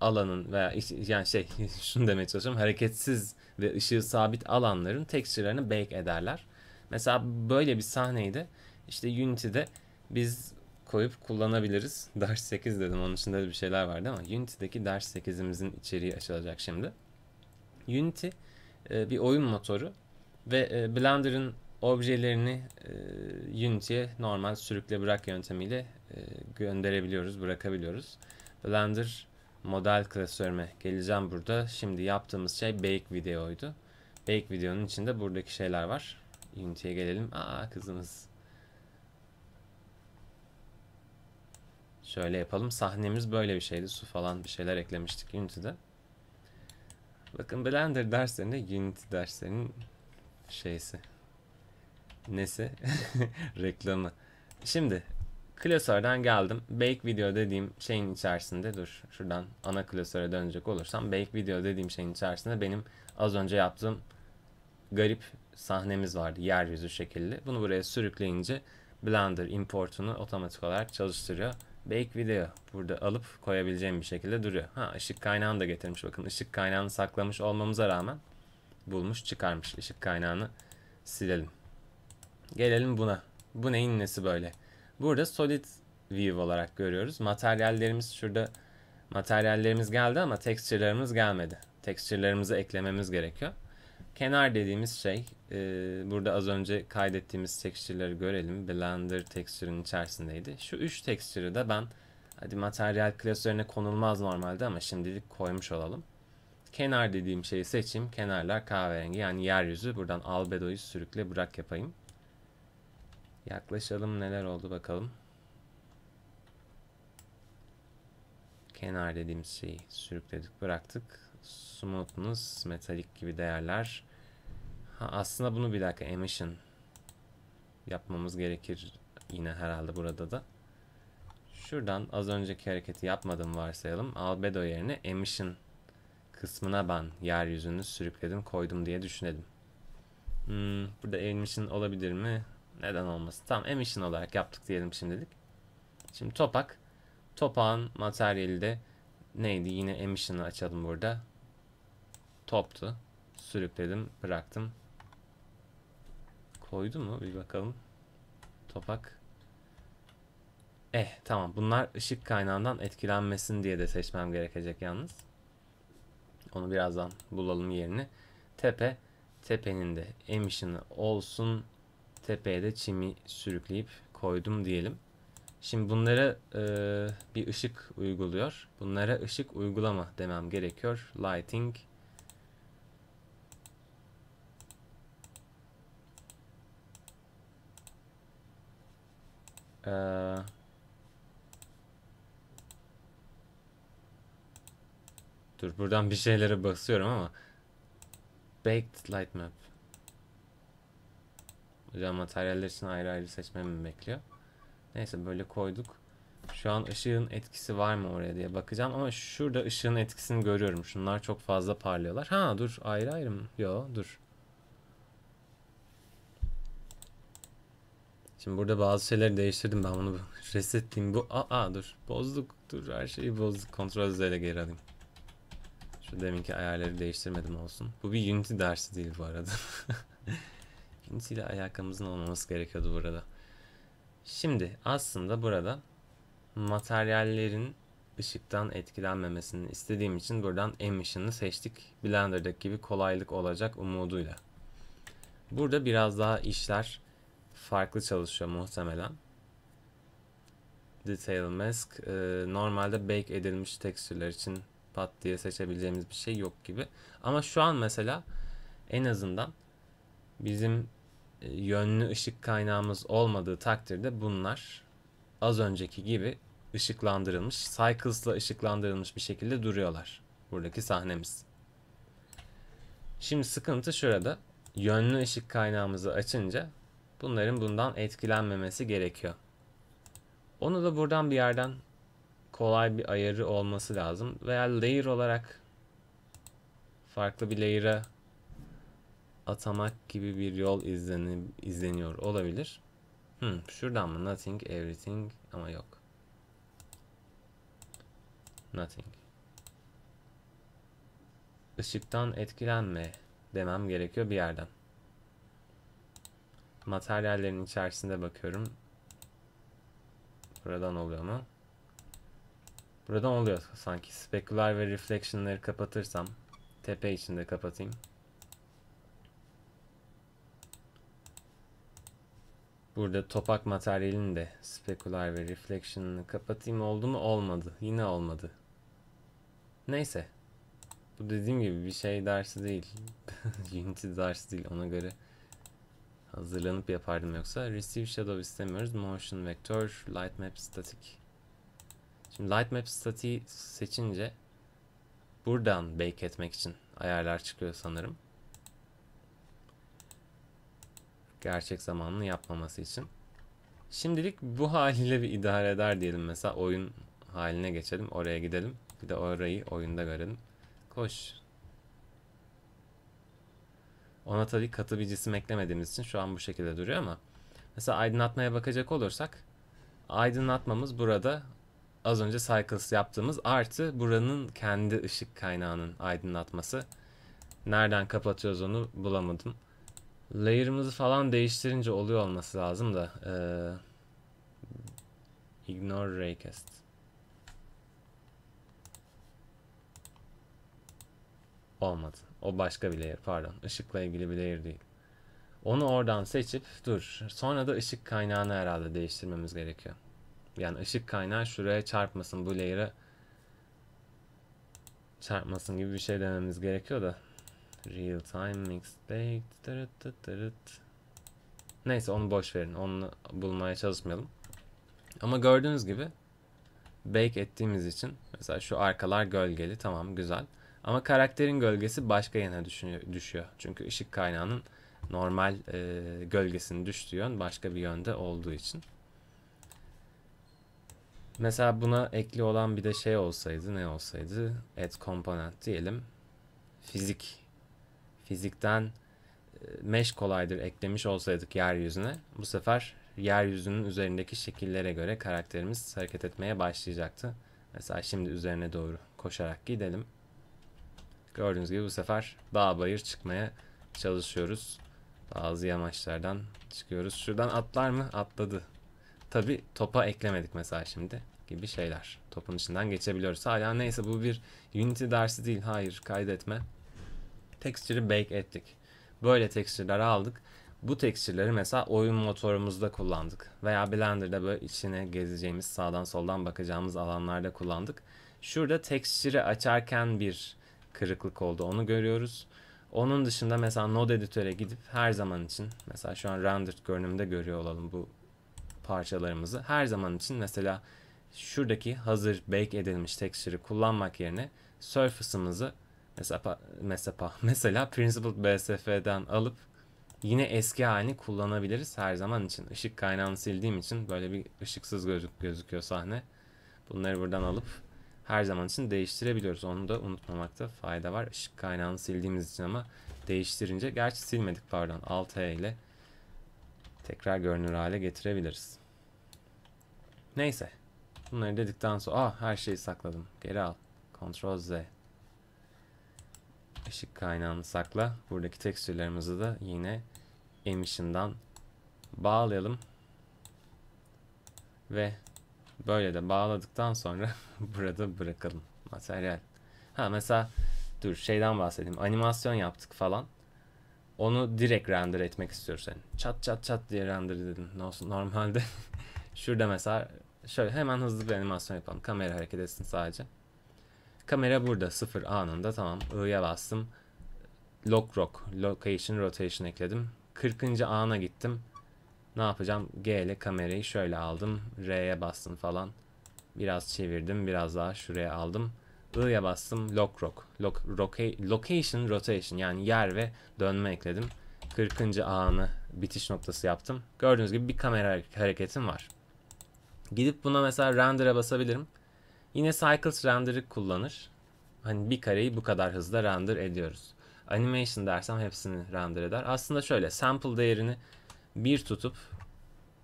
alanın veya iş yani şey [LAUGHS] şunu demeye çalışıyorum hareketsiz ve ışığı sabit alanların tekstürlerini bake ederler. Mesela böyle bir sahneyi de işte Unity'de biz koyup kullanabiliriz. [LAUGHS] Ders 8 dedim onun içinde de bir şeyler vardı ama Unity'deki ders 8'imizin içeriği açılacak şimdi. Unity e, bir oyun motoru ve e, Blender'ın objelerini e, Unity'ye normal sürükle bırak yöntemiyle e, gönderebiliyoruz, bırakabiliyoruz. Blender model klasörüme geleceğim burada. Şimdi yaptığımız şey bake videoydu. Bake videonun içinde buradaki şeyler var. Unity'ye gelelim. Aa kızımız. Şöyle yapalım. Sahnemiz böyle bir şeydi. Su falan bir şeyler eklemiştik Unity'de. Bakın Blender derslerinde Unity derslerinin şeysi. Nesi? [LAUGHS] Reklamı. Şimdi klasörden geldim. Bake video dediğim şeyin içerisinde dur şuradan ana klasöre dönecek olursam Bake video dediğim şeyin içerisinde benim az önce yaptığım garip sahnemiz vardı yeryüzü şekilli. Bunu buraya sürükleyince Blender importunu otomatik olarak çalıştırıyor. Bake video burada alıp koyabileceğim bir şekilde duruyor. Ha ışık kaynağını da getirmiş bakın. Işık kaynağını saklamış olmamıza rağmen bulmuş çıkarmış. Işık kaynağını silelim. Gelelim buna. Bu neyin nesi böyle? Burada solid view olarak görüyoruz. Materyallerimiz şurada materyallerimiz geldi ama texture'larımız gelmedi. Texture'larımızı eklememiz gerekiyor. Kenar dediğimiz şey e, burada az önce kaydettiğimiz tekstürleri görelim. Blender texture'ın içerisindeydi. Şu üç tekstürü de ben hadi materyal klasörüne konulmaz normalde ama şimdilik koymuş olalım. Kenar dediğim şeyi seçeyim. Kenarlar kahverengi yani yeryüzü. Buradan albedoyu sürükle bırak yapayım. Yaklaşalım neler oldu bakalım. Kenar dediğim şeyi sürükledik bıraktık. Smoothness, metalik gibi değerler Ha, aslında bunu bir dakika emission yapmamız gerekir yine herhalde burada da. Şuradan az önceki hareketi yapmadım varsayalım. Albedo yerine emission kısmına ben yeryüzünü sürükledim koydum diye düşünelim. Hmm, burada emission olabilir mi? Neden olmasın? Tamam emission olarak yaptık diyelim şimdilik. Şimdi topak. Topağın materyali de neydi? Yine emission'ı açalım burada. Toptu. Sürükledim, bıraktım. Koydu mu? Bir bakalım. Topak. Eh tamam. Bunlar ışık kaynağından etkilenmesin diye de seçmem gerekecek yalnız. Onu birazdan bulalım yerini. Tepe. Tepenin de emission'ı olsun. Tepeye de çimi sürükleyip koydum diyelim. Şimdi bunlara e, bir ışık uyguluyor. Bunlara ışık uygulama demem gerekiyor. Lighting. Ee, dur buradan bir şeylere basıyorum ama. Baked light map. Hocam materyaller için ayrı ayrı seçmemi bekliyor? Neyse böyle koyduk. Şu an ışığın etkisi var mı oraya diye bakacağım ama şurada ışığın etkisini görüyorum. Şunlar çok fazla parlıyorlar. Ha dur ayrı ayrı mı? Yo dur. Şimdi burada bazı şeyleri değiştirdim ben bunu resetleyeyim. Bu aa dur. Bozduk. Dur her şeyi bozduk. Kontrol Z ile geri alayım. Şu deminki ayarları değiştirmedim olsun. Bu bir Unity dersi değil bu arada. [LAUGHS] Unity ile ayakkabımızın olmaması gerekiyordu burada. Şimdi aslında burada materyallerin ışıktan etkilenmemesini istediğim için buradan emission'ı seçtik. Blender'daki gibi kolaylık olacak umuduyla. Burada biraz daha işler farklı çalışıyor muhtemelen. Detail Mask e, normalde bake edilmiş tekstürler için pat diye seçebileceğimiz bir şey yok gibi. Ama şu an mesela en azından bizim e, yönlü ışık kaynağımız olmadığı takdirde bunlar az önceki gibi ışıklandırılmış, cycles'la ışıklandırılmış bir şekilde duruyorlar. Buradaki sahnemiz. Şimdi sıkıntı şurada. Yönlü ışık kaynağımızı açınca Bunların bundan etkilenmemesi gerekiyor. Onu da buradan bir yerden kolay bir ayarı olması lazım. Veya layer olarak farklı bir layer'a atamak gibi bir yol izleni, izleniyor olabilir. Hmm, şuradan mı? Nothing, everything ama yok. Nothing. Işıktan etkilenme demem gerekiyor bir yerden. Materyallerin içerisinde bakıyorum. Buradan oluyor mu? Buradan oluyor sanki. Specular ve reflection'ları kapatırsam tepe içinde kapatayım. Burada topak materyalini de spekular ve reflection'ını kapatayım oldu mu? Olmadı. Yine olmadı. Neyse. Bu dediğim gibi bir şey dersi değil. [LAUGHS] Unity dersi değil ona göre hazırlanıp yapardım yoksa. Receive Shadow istemiyoruz. Motion Vector, Lightmap Static. Şimdi lightmap Map Static seçince buradan bake etmek için ayarlar çıkıyor sanırım. Gerçek zamanlı yapmaması için. Şimdilik bu [LAUGHS] haliyle bir idare eder diyelim mesela oyun haline geçelim. Oraya gidelim. Bir de orayı oyunda görelim. Koş. Ona tabii katı bir cisim eklemediğimiz için şu an bu şekilde duruyor ama mesela aydınlatmaya bakacak olursak aydınlatmamız burada az önce cycles yaptığımız artı buranın kendi ışık kaynağının aydınlatması. Nereden kapatıyoruz onu bulamadım. Layer'ımızı falan değiştirince oluyor olması lazım da. Ee, ignore raycast. Olmadı. O başka bir layer pardon. Işıkla ilgili bir layer değil. Onu oradan seçip dur. Sonra da ışık kaynağını herhalde değiştirmemiz gerekiyor. Yani ışık kaynağı şuraya çarpmasın bu layer'a çarpmasın gibi bir şey dememiz gerekiyor da. Real time mix baked. Neyse onu boş verin. Onu bulmaya çalışmayalım. Ama gördüğünüz gibi bake ettiğimiz için mesela şu arkalar gölgeli tamam güzel. Ama karakterin gölgesi başka yana düşüyor. Çünkü ışık kaynağının normal e, gölgesinin düştüğü yön başka bir yönde olduğu için. Mesela buna ekli olan bir de şey olsaydı ne olsaydı? Add component diyelim. Fizik. Fizikten e, mesh kolaydır eklemiş olsaydık yeryüzüne bu sefer yeryüzünün üzerindeki şekillere göre karakterimiz hareket etmeye başlayacaktı. Mesela şimdi üzerine doğru koşarak gidelim. Gördüğünüz gibi bu sefer dağ bayır çıkmaya çalışıyoruz. Bazı yamaçlardan çıkıyoruz. Şuradan atlar mı? Atladı. Tabi topa eklemedik mesela şimdi gibi şeyler. Topun içinden geçebiliyoruz. Hala neyse bu bir Unity dersi değil. Hayır kaydetme. Texture'ı bake ettik. Böyle texture'ları aldık. Bu tekstürleri mesela oyun motorumuzda kullandık. Veya Blender'da böyle içine gezeceğimiz, sağdan soldan bakacağımız alanlarda kullandık. Şurada tekstürü açarken bir kırıklık oldu onu görüyoruz. Onun dışında mesela node editöre gidip her zaman için mesela şu an rendered görünümde görüyor olalım bu parçalarımızı. Her zaman için mesela şuradaki hazır bake edilmiş texture'ı kullanmak yerine surface'ımızı mesela, mesela, [LAUGHS] mesela principle bsf'den alıp yine eski halini kullanabiliriz her zaman için. Işık kaynağını sildiğim için böyle bir ışıksız gözük gözüküyor sahne. Bunları buradan alıp her zaman için değiştirebiliyoruz. Onu da unutmamakta fayda var. Işık kaynağını sildiğimiz için ama değiştirince gerçi silmedik pardon. Alt E ile tekrar görünür hale getirebiliriz. Neyse. Bunları dedikten sonra ah her şeyi sakladım. Geri al. Ctrl Z. Işık kaynağını sakla. Buradaki tekstürlerimizi de yine emission'dan bağlayalım. Ve Böyle de bağladıktan sonra [LAUGHS] burada bırakalım materyal. Ha mesela dur şeyden bahsedeyim. Animasyon yaptık falan. Onu direkt render etmek istiyoruz. Yani çat çat çat diye render edin. Normalde [LAUGHS] şurada mesela şöyle hemen hızlı bir animasyon yapalım. Kamera hareket etsin sadece. Kamera burada sıfır anında tamam. I'ya bastım. Lock rock. Location rotation ekledim. 40. ana gittim. Ne yapacağım? G ile kamerayı şöyle aldım. R'ye bastım falan. Biraz çevirdim. Biraz daha şuraya aldım. I'ya bastım. Lock rock. Lock, roca, location rotation yani yer ve dönme ekledim. 40. anı bitiş noktası yaptım. Gördüğünüz gibi bir kamera hareketim var. Gidip buna mesela render'a basabilirim. Yine cycles render'ı kullanır. Hani bir kareyi bu kadar hızlı render ediyoruz. Animation dersem hepsini render eder. Aslında şöyle sample değerini 1 tutup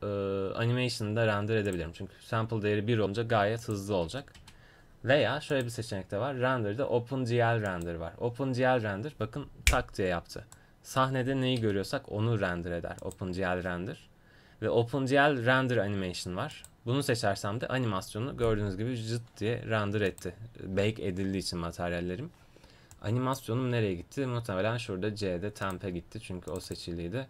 e, animation'da render edebilirim. Çünkü sample değeri 1 olunca gayet hızlı olacak. Veya şöyle bir seçenek de var. Render'da OpenGL render var. OpenGL render bakın tak diye yaptı. Sahnede neyi görüyorsak onu render eder. OpenGL render. Ve OpenGL render animation var. Bunu seçersem de animasyonu gördüğünüz gibi cıt diye render etti. Bake edildiği için materyallerim. Animasyonum nereye gitti? Muhtemelen şurada C'de temp'e gitti. Çünkü o seçiliydi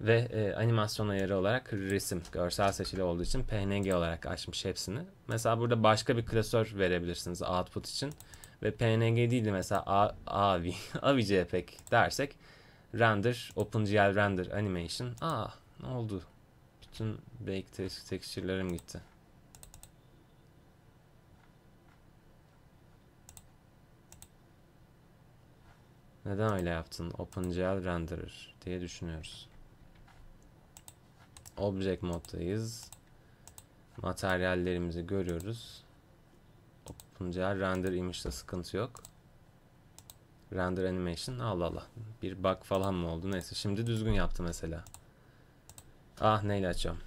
ve e, animasyon ayarı olarak resim, görsel seçili olduğu için PNG olarak açmış hepsini. Mesela burada başka bir klasör verebilirsiniz output için ve PNG değil de mesela A, AVI, [LAUGHS] AVI JPEG dersek render, OpenGL render animation. Aa ne oldu? Bütün belki tekstürlerim gitti. Neden öyle yaptın? OpenGL renderer diye düşünüyoruz. Object moddayız. Materyallerimizi görüyoruz. Opunca render image'da sıkıntı yok. Render animation Allah Allah. Bir bug falan mı oldu? Neyse şimdi düzgün yaptı mesela. Ah neyle açacağım.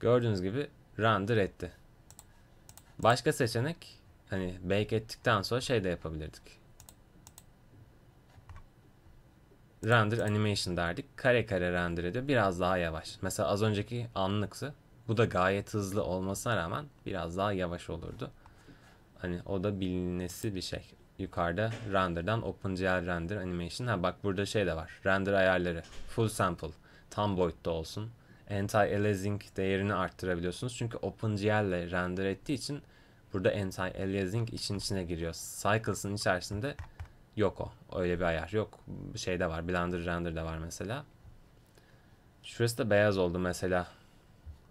Gördüğünüz gibi render etti. Başka seçenek hani bake ettikten sonra şey de yapabilirdik. render animation derdik. Kare kare render ediyor. Biraz daha yavaş. Mesela az önceki anlıksı, Bu da gayet hızlı olmasına rağmen biraz daha yavaş olurdu. Hani o da bilinmesi bir şey. Yukarıda render'dan OpenGL render animation. Ha bak burada şey de var. Render ayarları. Full sample. Tam boyutta olsun. Anti-aliasing değerini arttırabiliyorsunuz. Çünkü OpenGL ile render ettiği için burada anti-aliasing için içine giriyor. Cycles'ın içerisinde Yok o. Öyle bir ayar yok. Şeyde var. Blender de var mesela. Şurası da beyaz oldu mesela.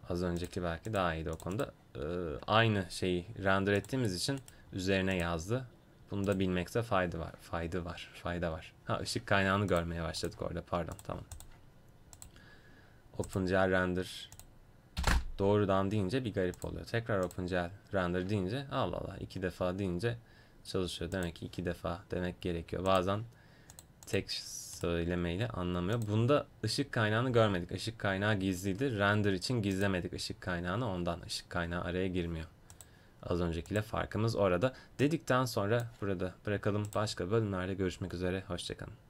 Az önceki belki daha iyiydi o konuda. Ee, aynı şeyi render ettiğimiz için üzerine yazdı. Bunu da bilmekte fayda var. Fayda var. Fayda var. Ha ışık kaynağını görmeye başladık orada. Pardon. Tamam. OpenGL render doğrudan deyince bir garip oluyor. Tekrar OpenGL render deyince Allah Allah iki defa deyince çalışıyor. Demek ki iki defa demek gerekiyor. Bazen tek söylemeyle anlamıyor. Bunda ışık kaynağını görmedik. Işık kaynağı gizliydi. Render için gizlemedik ışık kaynağını. Ondan ışık kaynağı araya girmiyor. Az öncekiyle farkımız orada. Dedikten sonra burada bırakalım. Başka bölümlerde görüşmek üzere. Hoşçakalın.